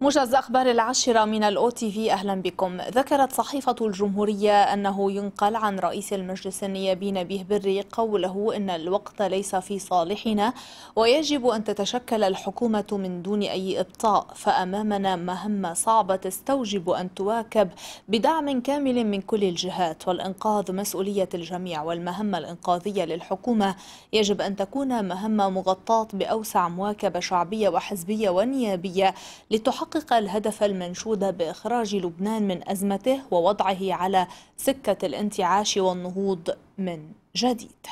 موجز أخبار العاشرة من الأو تي في أهلا بكم ذكرت صحيفة الجمهورية أنه ينقل عن رئيس المجلس النيابي نبيه بري قوله إن الوقت ليس في صالحنا ويجب أن تتشكل الحكومة من دون أي إبطاء فأمامنا مهمة صعبة تستوجب أن تواكب بدعم كامل من كل الجهات والإنقاذ مسؤولية الجميع والمهمة الإنقاذية للحكومة يجب أن تكون مهمة مغطاة بأوسع مواكبة شعبية وحزبية ونيابية لتحقق حقق الهدف المنشود بإخراج لبنان من أزمته ووضعه على سكة الانتعاش والنهوض من جديد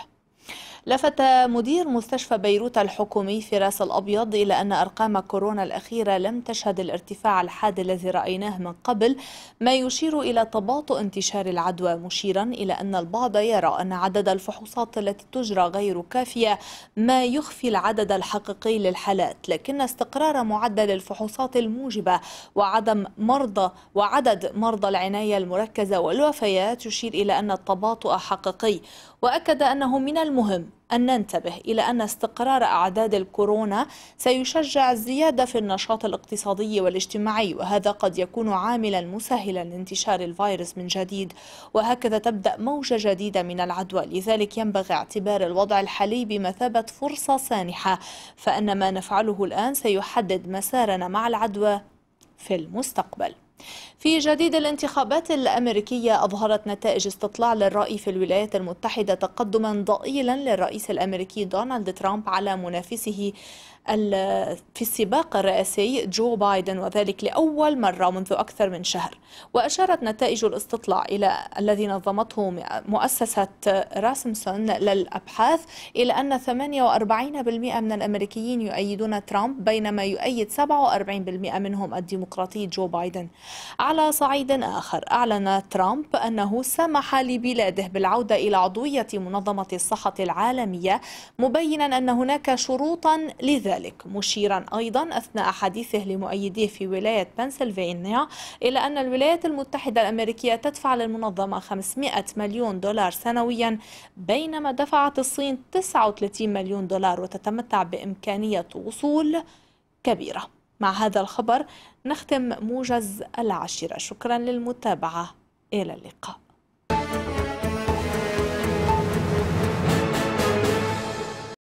لفت مدير مستشفى بيروت الحكومي فراس الأبيض إلى أن أرقام كورونا الأخيرة لم تشهد الارتفاع الحاد الذي رأيناه من قبل ما يشير إلى تباطؤ انتشار العدوى مشيرا إلى أن البعض يرى أن عدد الفحوصات التي تجرى غير كافية ما يخفي العدد الحقيقي للحالات لكن استقرار معدل الفحوصات الموجبة وعدم مرضى وعدد مرضى العناية المركزة والوفيات يشير إلى أن التباطؤ حقيقي وأكد أنه من المهم أن ننتبه إلى أن استقرار أعداد الكورونا سيشجع الزيادة في النشاط الاقتصادي والاجتماعي وهذا قد يكون عاملا مسهلا لانتشار الفيروس من جديد وهكذا تبدأ موجة جديدة من العدوى لذلك ينبغي اعتبار الوضع الحالي بمثابة فرصة سانحة فأن ما نفعله الآن سيحدد مسارنا مع العدوى في المستقبل في جديد الانتخابات الأمريكية أظهرت نتائج استطلاع للرأي في الولايات المتحدة تقدما ضئيلا للرئيس الأمريكي دونالد ترامب على منافسه في السباق الرئاسي جو بايدن وذلك لأول مرة منذ أكثر من شهر وأشارت نتائج الاستطلاع إلى الذي نظمته مؤسسة راسمسون للأبحاث إلى أن 48% من الأمريكيين يؤيدون ترامب بينما يؤيد 47% منهم الديمقراطي جو بايدن على صعيد آخر أعلن ترامب أنه سمح لبلاده بالعودة إلى عضوية منظمة الصحة العالمية مبينا أن هناك شروطا لذلك مشيرا أيضا أثناء حديثه لمؤيديه في ولاية بنسلفانيا إلى أن الولايات المتحدة الأمريكية تدفع للمنظمة 500 مليون دولار سنويا بينما دفعت الصين 39 مليون دولار وتتمتع بإمكانية وصول كبيرة مع هذا الخبر نختم موجز العاشرة شكرا للمتابعة إلى اللقاء